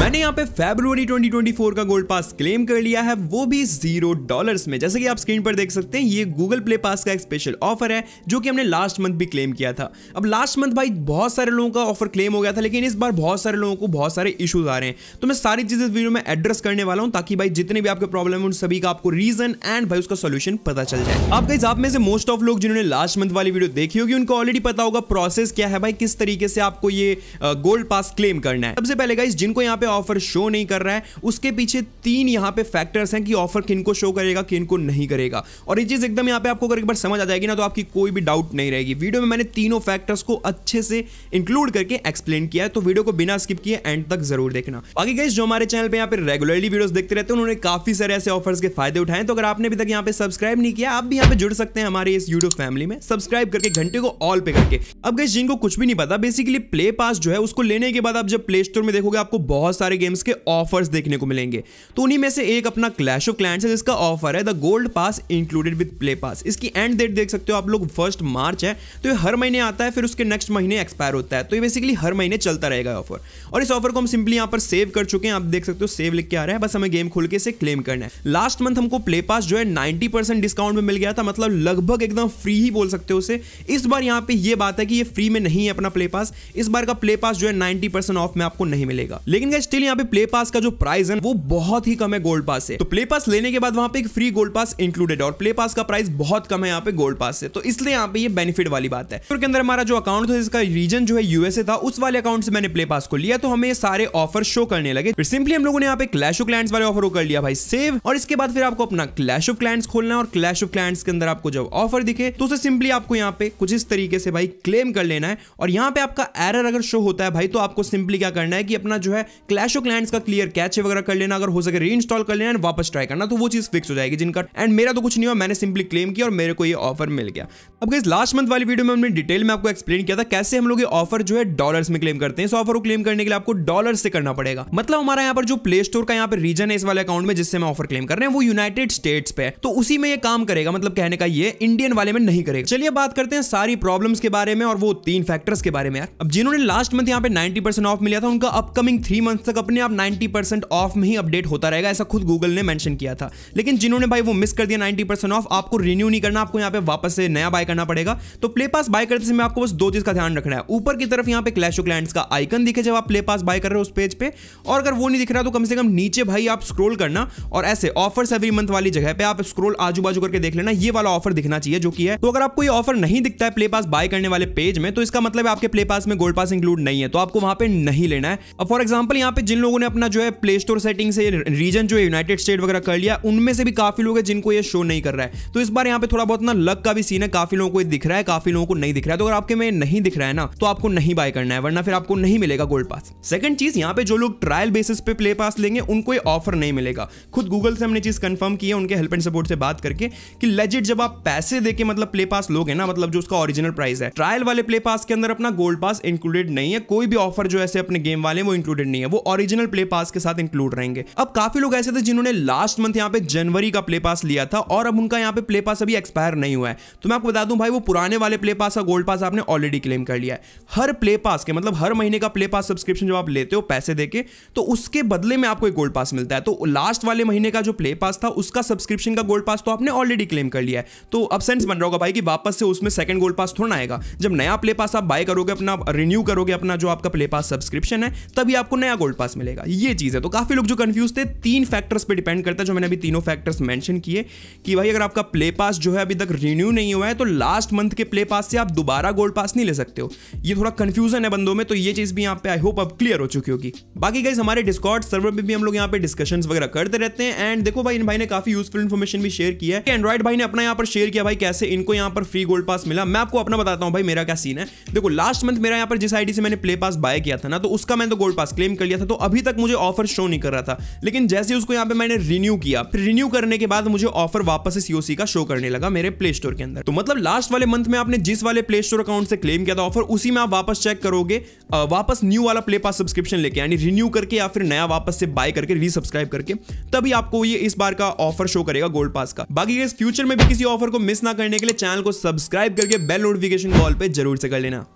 मैंने यहाँ पे फेब्रुवरी 2024 का गोल्ड पास क्लेम कर लिया है वो भी जीरो डॉलर्स में जैसे कि आप स्क्रीन पर देख सकते हैं ये गूगल प्ले पास का एक स्पेशल ऑफर है जो कि हमने लास्ट मंथ भी क्लेम किया था अब लास्ट मंथ भाई बहुत सारे लोगों का ऑफर क्लेम हो गया था लेकिन इस बार बहुत सारे लोगों को बहुत सारे इशूज आ रहे हैं तो मैं सारी चीज़ें इस वीडियो में एड्रेस करने वाला हूँ ताकि भाई जितने भी आपके प्रॉब्लम है उन सभी का आपको रीजन एंड भाई उसका सोल्यूशन पता चल जाए आप गाइज आप में से मोस्ट ऑफ लोग जिन्होंने लास्ट मंथ वाली वीडियो देखी होगी उनको ऑलरेडी पता होगा प्रोसेस क्या है भाई किस तरीके से आपको ये गोल्ड पास क्लेम करना है सबसे पहले गाइज जिनको यहाँ पे पे ऑफर शो नहीं कर रहा है उसके पीछे तीन यहाँ पे फैक्टर्स हैं कि ऑफर किन को शो करेगा किन को नहीं करेगा और ये चीज़ एकदम यहाँ पे आपको अगर एक बार समझ आ जाएगी ना तो आपकी कोई भी डाउट नहीं रहेगी वीडियो में मैंने तीनों फैक्टर्स को अच्छे से इंक्लूड करके एक्सप्लेन किया है तो वीडियो को बिना स्किप किए एंड तक जरूर देखना बाकी गई जो हमारे चैनल पर यहाँ पर रेगुलरली वीडियो देखते रहते हैं उन्होंने काफी सारे ऐसे ऑफर्स के फायदे उठाए तो अगर आपने अभी तक यहाँ पे सब्सक्राइब नहीं किया आप भी यहाँ पे जुड़ सकते हैं हमारे इस यूट्यूब फैमिली में सब्सक्राइब करके घंटे को ऑल पे करके अब गई जिनको कुछ भी नहीं पता बेसिकली प्ले पास जो है उसको लेने के बाद आप जब प्ले स्टोर में देखोगे आपको बहुत बहुत सारे गेम्स के ऑफर्स देखने को मिलेंगे तो उन्हीं में से एक अपना क्लैश ऑफ क्लैंड है जिसका ऑफर है the gold pass included with play pass इसकी एंड डेट देख सकते हो आप लोग फर्स्ट मार्च है तो ये हर महीने आता है फिर उसके नेक्स्ट महीने एक्सपायर होता है तो ये बेसिकली हर महीने चलता रहेगा ऑफर और इस ऑफर को हम सिंपली यहाँ पर सेव कर चुके हैं आप देख सकते हो सेव लिख के आ रहा है बस हमें गेम खोल के इसे क्लेम करना है लास्ट मंथ हमको प्ले पास जो है नाइनटी डिस्काउंट में मिल गया था मतलब लगभग एकदम फ्री ही बोल सकते हो उसे इस बार यहाँ पे ये बात है कि ये फ्री में नहीं है अपना प्ले पास इस बार का प्ले पास जो है नाइनटी ऑफ में आपको नहीं मिलेगा लेकिन स्टिल यहाँ पे प्ले पास का जो प्राइस है वो बहुत ही कम है गोल्ड पास से तो प्ले पास लेने के बाद वहाँ पे एक फ्री गोल्ड पास इंक्लूडेड और प्ले पास का प्राइस बहुत कम है यहाँ पे गोल्ड पास से तो इसलिए यहाँ पे ये बेनिफिट वाली बात है के अंदर हमारा जो अकाउंट था जिसका रीजन जो है यूएसए था उस वाले अकाउंट से मैंने प्ले पास को लिया तो हमें सारे ऑफर शो करने लगे फिर सिंपली हम लोगों ने यहाँ पे क्लैश ऑफ क्लाइंट्स वाले ऑफर कर लिया भाई सेव और इसके बाद फिर आपको अपना क्लैश ऑफ क्लाइंट्स खोलना है और क्लैश ऑफ क्लाइंट्स के अंदर आपको जब ऑफर दिखे तो उसे सिंपली आपको यहाँ पे कुछ इस तरीके से भाई क्लेम कर लेना है और यहाँ पे आपका एरर अगर शो होता है भाई तो आपको सिंपली क्या करना है कि अपना जो है क्लैश ऑफ क्लैंड का क्लियर कैच वगैरह कर लेना अगर हो सके री इंस्टॉल कर लेना एंड वापस ट्राई करना तो वो चीज फिक्स हो जाएगी जिनका एंड मेरा तो कुछ नहीं हुआ मैंने सिंपली क्लेम किया और मेरे को ये ऑफर मिल गया अब इस लास्ट मंथ वाली वीडियो में हमने डिटेल में आपको एक्सप्लेन किया था कैसे हम लोग ये ऑफर जो है डॉलर में क्लेम करते हैं इस ऑफर को क्लेम करने के लिए आपको डॉलर से करना पड़ेगा मतलब हमारा यहाँ पर जो प्ले स्टोर का यहाँ पर रीजन है इस वाले अकाउंट में जिससे हम ऑफर क्लेम कर रहे हैं वो यूनाइटेड स्टेट्स पे तो उसी में ये काम करेगा मतलब कहने का ये इंडियन वाले में नहीं करेगा चलिए बात करते हैं सारी प्रॉब्लम्स के बारे में और वो तीन फैक्टर्स के बारे में यार अब जिन्होंने लास्ट मंथ यहाँ पे 90% ऑफ मिला था उनका अपकमिंग थ्री मंथ तक अपने आप 90 परसेंट ऑफ में ही अपडेट होता रहेगा ऐसा खुद गूगल ने मेंशन किया था लेकिन जिन्होंने भाई वो मिस कर दिया 90 परसेंट ऑफ आपको रिन्यू नहीं करना आपको यहाँ पे वापस से नया बाय करना पड़ेगा तो प्ले पास बाय करते समय आपको बस दो चीज का ध्यान रखना है ऊपर की तरफ यहाँ पे क्लैश ऑफ क्लाइंट्स का आइकन दिखे जब आप प्ले पास बाय कर रहे हो उस पेज पे और अगर वो नहीं दिख रहा तो कम से कम नीचे भाई आप स्क्रोल करना और ऐसे ऑफर्स एवरी मंथ वाली जगह पे आप स्क्रोल आजू बाजू करके देख लेना ये वाला ऑफर दिखना चाहिए जो कि है तो अगर आपको ये ऑफर नहीं दिखता है प्ले पास बाय करने वाले पेज में तो इसका मतलब आपके प्ले पास में गोल्ड पास इंक्लूड नहीं है तो आपको वहां पे नहीं लेना है फॉर एग्जाम्पल यहाँ पे जिन लोगों ने अपना जो है प्ले स्टोर सेटिंग से रीजन जो है यूनाइटेड स्टेट वगैरह कर लिया उनमें से भी काफी लोग हैं जिनको ये शो नहीं कर रहा है तो इस बार यहाँ पे थोड़ा बहुत ना लक का भी सीन है काफी लोगों को दिख रहा है काफी लोगों को नहीं दिख रहा है तो अगर आपके में नहीं दिख रहा है ना तो आपको नहीं बाय करना है वरना फिर आपको नहीं मिलेगा गोल्ड पास सेकंड चीज यहाँ पे जो लोग ट्रायल बेसिस पे प्ले पास लेंगे उनको ये ऑफर नहीं मिलेगा खुद गूगल से हमने चीज कंफर्म की है उनके हेल्प एंड सपोर्ट से बात करके कि लेजिट जब आप पैसे देके मतलब प्ले पास लोगे ना मतलब जो उसका ओरिजिनल प्राइस है ट्रायल वाले प्ले पास के अंदर अपना गोल्ड पास इंक्लूडेड नहीं है कोई भी ऑफर जो ऐसे अपने गेम वाले वो इंक्लूडेड नहीं है वो ओरिजिनल प्ले पास के साथ इंक्लूड रहेंगे अब काफी लोग ऐसे थे जिन्होंने लास्ट मंथ यहाँ पे जनवरी का प्ले पास लिया था और अब उनका यहाँ पे प्ले पास अभी एक्सपायर नहीं हुआ है तो मैं आपको बता दूं भाई वो पुराने वाले प्ले पास और गोल्ड पास आपने ऑलरेडी क्लेम कर लिया है हर प्ले पास के मतलब हर महीने का प्ले पास सब्सक्रिप्शन जब आप लेते हो पैसे देके तो उसके बदले में आपको एक गोल्ड पास मिलता है तो लास्ट वाले महीने का जो प्ले पास था उसका सब्सक्रिप्शन का गोल्ड पास तो आपने ऑलरेडी क्लेम कर लिया है तो अब सेंस बन रहा होगा भाई कि वापस से उसमें सेकंड गोल्ड पास थोड़ा आएगा जब नया प्ले पास आप बाय करोगे अपना रिन्यू करोगे अपना जो आपका प्ले पास सब्सक्रिप्शन है तभी आपको नया गोल्ड पास मिलेगा ये चीज़ है तो काफ़ी लोग जो कंफ्यूज थे तीन फैक्टर्स पे डिपेंड करता है जो मैंने अभी तीनों फैक्टर्स मेंशन किए कि भाई अगर आपका प्ले पास जो है अभी तक रिन्यू नहीं हुआ है तो लास्ट मंथ के प्ले पास से आप दोबारा गोल्ड पास नहीं ले सकते हो ये थोड़ा कंफ्यूजन है बंदों में तो ये चीज़ भी यहाँ पे आई होप अब क्लियर हो चुकी होगी बाकी गाइज हमारे डिस्कॉर्ड सर्वर पर भी हम लोग यहाँ पे डिस्कशन वगैरह करते रहते हैं एंड देखो भाई इन भाई ने काफ़ी यूजफुल इन्फॉर्मेशन भी शेयर किया है एंड्रॉइड भाई ने अपना यहाँ पर शेयर किया भाई कैसे इनको यहाँ पर फ्री गोल्ड पास मिला मैं आपको अपना बताता हूँ भाई मेरा क्या सीन है देखो लास्ट मंथ मेरा यहाँ पर जिस आईडी से मैंने प्ले पास बाय किया था ना तो उसका मैंने तो गोल्ड पास क्लेम कर लिया किया था तो अभी तक मुझे ऑफर शो नहीं कर रहा था लेकिन जैसे उसको यहाँ पे मैंने रिन्यू किया फिर रिन्यू करने के बाद मुझे ऑफर वापस से सीओसी का शो करने लगा मेरे प्ले स्टोर के अंदर तो मतलब लास्ट वाले मंथ में आपने जिस वाले प्ले स्टोर अकाउंट से क्लेम किया था ऑफर उसी में आप वापस चेक करोगे वापस न्यू वाला प्ले पास सब्सक्रिप्शन लेके यानी रिन्यू करके या फिर नया वापस से बाय करके रीसब्सक्राइब करके तभी आपको ये इस बार का ऑफर शो करेगा गोल्ड पास का बाकी इस फ्यूचर में भी किसी ऑफर को मिस ना करने के लिए चैनल को सब्सक्राइब करके बेल नोटिफिकेशन कॉल पर जरूर से कर लेना